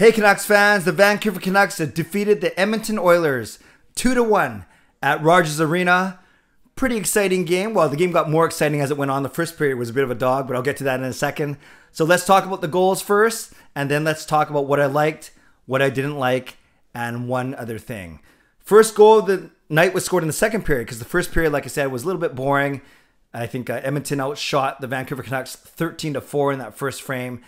Hey Canucks fans, the Vancouver Canucks defeated the Edmonton Oilers 2 to 1 at Rogers Arena. Pretty exciting game. Well, the game got more exciting as it went on. The first period was a bit of a dog, but I'll get to that in a second. So let's talk about the goals first, and then let's talk about what I liked, what I didn't like, and one other thing. First goal of the night was scored in the second period because the first period, like I said, was a little bit boring. I think uh, Edmonton outshot the Vancouver Canucks 13 to 4 in that first frame.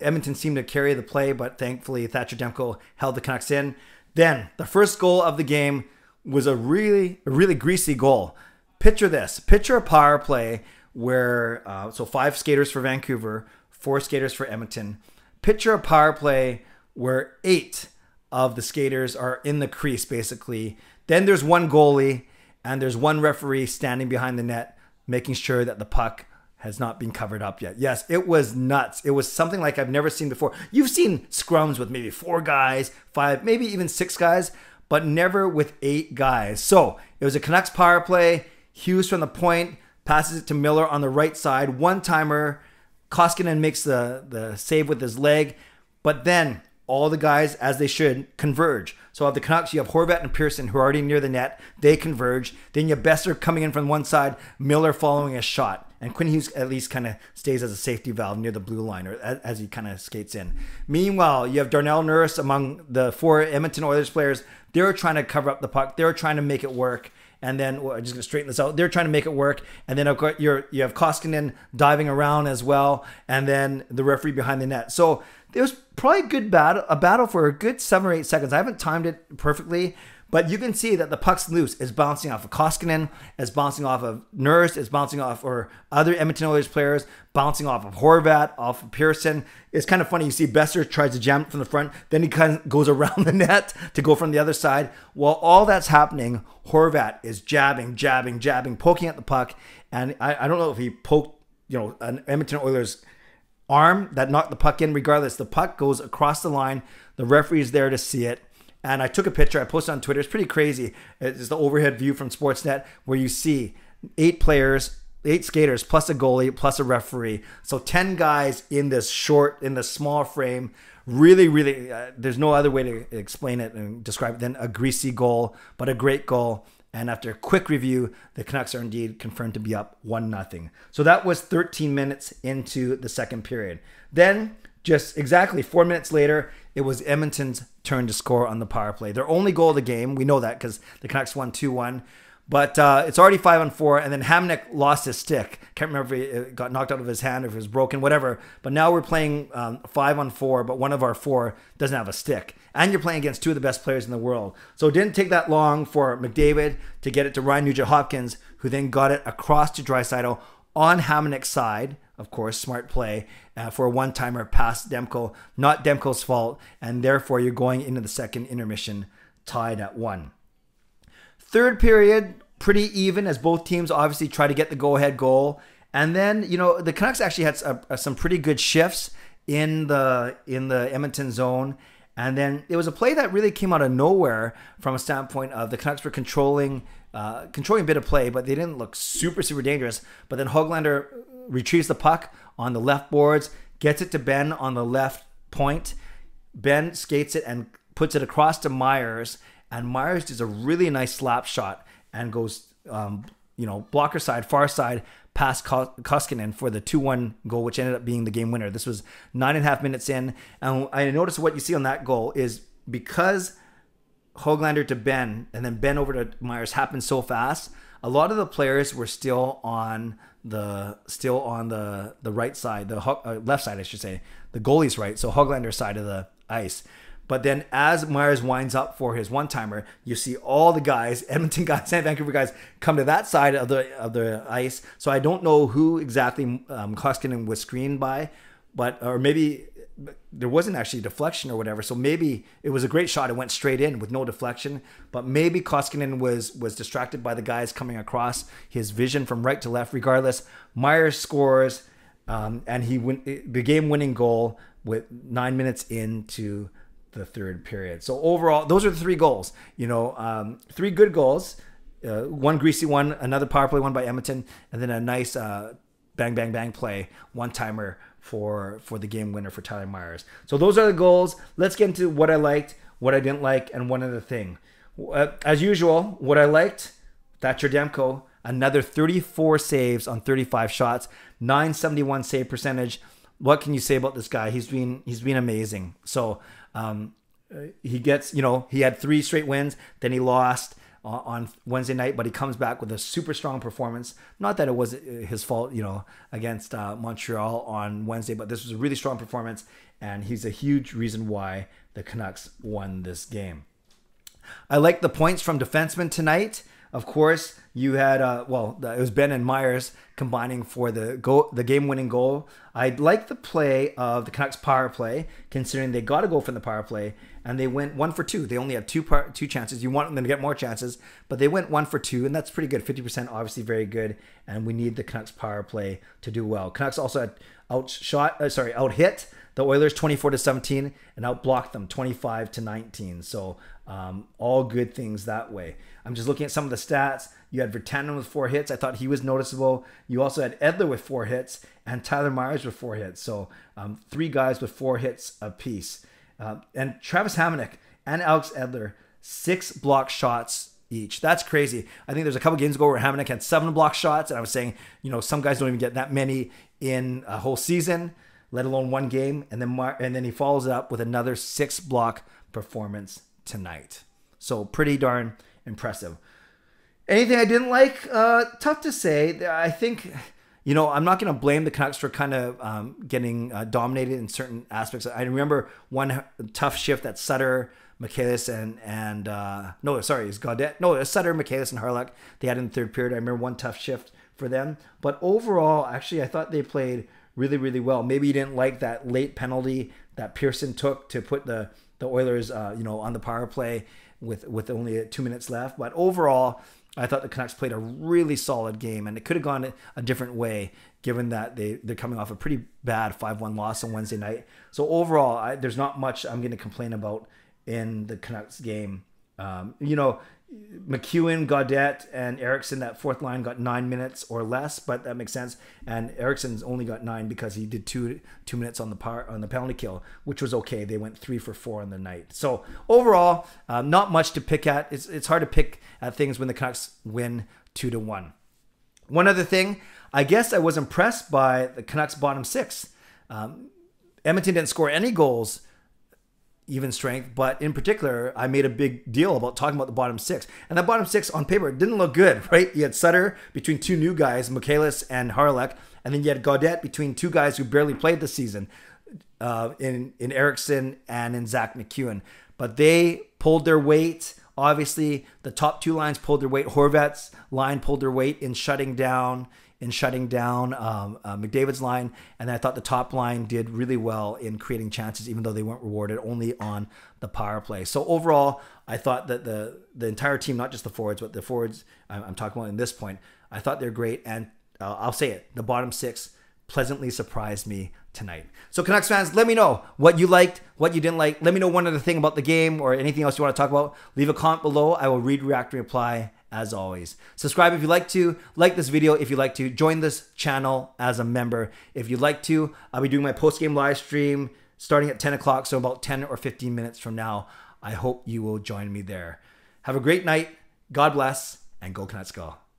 Edmonton seemed to carry the play, but thankfully Thatcher Demko held the Canucks in. Then the first goal of the game was a really, really greasy goal. Picture this: picture a power play where uh, so five skaters for Vancouver, four skaters for Edmonton. Picture a power play where eight of the skaters are in the crease, basically. Then there's one goalie and there's one referee standing behind the net, making sure that the puck has not been covered up yet. Yes, it was nuts. It was something like I've never seen before. You've seen scrums with maybe four guys, five, maybe even six guys, but never with eight guys. So it was a Canucks power play. Hughes from the point passes it to Miller on the right side. One timer. Koskinen makes the, the save with his leg. But then all the guys as they should converge. So of the Canucks, you have Horvat and Pearson who are already near the net. They converge. Then you have Besser coming in from one side, Miller following a shot. And Quinn Hughes at least kind of stays as a safety valve near the blue line or as, he kind of skates in. Meanwhile, you have Darnell Nurse among the four Edmonton Oilers players. They're trying to cover up the puck. They're trying to make it work and then well, I'm just going to straighten this out. They're trying to make it work, and then of course you're you have Koskinen diving around as well, and then the referee behind the net. So it was probably a good battle, a battle for a good seven or eight seconds. I haven't timed it perfectly, but you can see that the puck's loose is bouncing off of Koskinen, is bouncing off of Nurse, is bouncing off or other Edmonton Oilers players, bouncing off of Horvat, off of Pearson. It's kind of funny. You see Besser tries to jam from the front, then he kind of goes around the net to go from the other side. While all that's happening, Horvat is jabbing, jabbing, jabbing, poking at the puck. And I, I don't know if he poked, you know, an Edmonton Oilers arm that knocked the puck in. Regardless, the puck goes across the line. The referee is there to see it and I took a picture. I posted on Twitter. It's pretty crazy. It's the overhead view from Sportsnet where you see eight players, eight skaters, plus a goalie, plus a referee. So ten guys in this short, in this small frame. Really, really, uh, there's no other way to explain it and describe it than a greasy goal, but a great goal. And after a quick review, the Canucks are indeed confirmed to be up 1 0. So that was 13 minutes into the second period. Then, just exactly four minutes later, it was Edmonton's turn to score on the power play. Their only goal of the game, we know that because the Canucks won 2 1. But uh, it's already 5 on 4, and then Hamnick lost his stick. Can't remember if it uh, got knocked out of his hand, or if it was broken, whatever. But now we're playing um, 5 on 4, but one of our four doesn't have a stick. And you're playing against two of the best players in the world. So it didn't take that long for McDavid to get it to Ryan Nugent Hopkins, who then got it across to Drysidle on Hamannik's side. Of course, smart play uh, for a one timer past Demko, not Demko's fault, and therefore you're going into the second intermission tied at one. Third period, pretty even as both teams obviously try to get the go ahead goal. And then, you know, the Canucks actually had some, uh, some pretty good shifts in the in the Edmonton zone. And then it was a play that really came out of nowhere from a standpoint of the Canucks were controlling uh, controlling a bit of play, but they didn't look super, super dangerous. But then Hoglander retrieves the puck on the left boards, gets it to Ben on the left point. Ben skates it and puts it across to Myers, and Myers does a really nice slap shot and goes, um, you know, blocker side, far side, past Koskinen for the 2 1 goal, which ended up being the game winner. This was nine and a half minutes in. And I noticed what you see on that goal is because Hoglander to Ben and then Ben over to Myers happened so fast. A lot of the players were still on the still on the the right side, the uh, left side, I should say, the goalie's right, so Hoglander's side of the ice. But then as Myers winds up for his one timer, you see all the guys, Edmonton guys and Vancouver guys, come to that side of the of the ice. So I don't know who exactly um, Koskinen was screened by, but or maybe there wasn't actually deflection or whatever. So maybe it was a great shot. It went straight in with no deflection. But maybe Koskinen was was distracted by the guys coming across his vision from right to left. Regardless, Myers scores, um, and he win the game-winning goal with nine minutes into the third period. So overall, those are the three goals. You know, um, three good goals. Uh, one greasy one, another power play one by Edmonton, and then a nice uh, bang bang bang play one timer for for the game winner for Tyler Myers. So those are the goals. Let's get into what I liked, what I didn't like, and one other thing. Uh, as usual, what I liked, Thatcher Demko, another 34 saves on 35 shots, 971 save percentage. What can you say about this guy? He's been he's been amazing. So um, uh, he gets you know he had three straight wins, then he lost on Wednesday night, but he comes back with a super strong performance. Not that it was uh, his fault, you know, against uh, Montreal on Wednesday, but this was a really strong performance, and he's a huge reason why the Canucks won this game. I like the points from defensemen tonight. Of course, you had uh, well, it was Ben and Myers combining for the go the game-winning goal. I like the play of the Canucks power play, considering they got a goal from the power play and they went one for two. They only had two par- two chances. You want them to get more chances, but they went one for two, and that's pretty good. Fifty percent, obviously, very good. And we need the Canucks power play to do well. Canucks also outshot, uh, sorry, out hit the Oilers 24 to 17 and outblocked them 25 to 19. So um, all good things that way. I'm just looking at some of the stats. You had Vertanen with four hits. I thought he was noticeable. You also had Edler with four hits and Tyler Myers with four hits. So um, three guys with four hits apiece. Uh, and Travis Hamonic and Alex Edler, six block shots each. That's crazy. I think there's a couple games ago where Hamonic had seven block shots. And I was saying, you know, some guys don't even get that many in a whole season, let alone one game. And then, and then he follows it up with another six block performance tonight. So pretty darn impressive. Anything I didn't like? Uh, tough to say. I think, you know, I'm not going to blame the Canucks for kind of um, getting uh, dominated in certain aspects. I remember one tough shift that Sutter, Michaelis, and and uh, no, sorry, it's Gaudet. No, Sutter, Michaelis, and Harlock. They had in the third period. I remember one tough shift for them. But overall, actually, I thought they played really, really well. Maybe you didn't like that late penalty that Pearson took to put the the Oilers, uh, you know, on the power play with with only two minutes left. But overall, I thought the Canucks played a really solid game, and it could have gone a different way given that they they're coming off a pretty bad five one loss on Wednesday night. So overall, I, there's not much I'm going to complain about in the Canucks game. Um, you know, McEwen, Gaudet, and Erickson, that fourth line got nine minutes or less, but that makes sense. And Erickson's only got nine because he did two two minutes on the par, on the penalty kill, which was okay. They went three for four on the night. So overall, uh, not much to pick at. It's it's hard to pick at things when the Canucks win two to one. One other thing, I guess I was impressed by the Canucks bottom six. Um, Edmonton didn't score any goals even strength. But in particular, I made a big deal about talking about the bottom six. And that bottom six on paper didn't look good, right? You had Sutter between two new guys, Michaelis and Harlech. And then you had Gaudet between two guys who barely played this season uh, in, in Erickson and in Zach McEwen. But they pulled their weight. Obviously, the top two lines pulled their weight. Horvat's line pulled their weight in shutting down in shutting down um, uh, McDavid's line. And I thought the top line did really well in creating chances, even though they weren't rewarded only on the power play. So overall, I thought that the the entire team, not just the forwards, but the forwards I'm, I'm talking about in this point, I thought they're great. And uh, I'll say it, the bottom six pleasantly surprised me tonight. So Canucks fans, let me know what you liked, what you didn't like. Let me know one other thing about the game or anything else you want to talk about. Leave a comment below. I will read, react, and reply as always. Subscribe if you like to, like this video if you like to, join this channel as a member if you'd like to. I'll be doing my post game live stream starting at 10 o'clock, so about 10 or 15 minutes from now. I hope you will join me there. Have a great night. God bless and go Canucks go.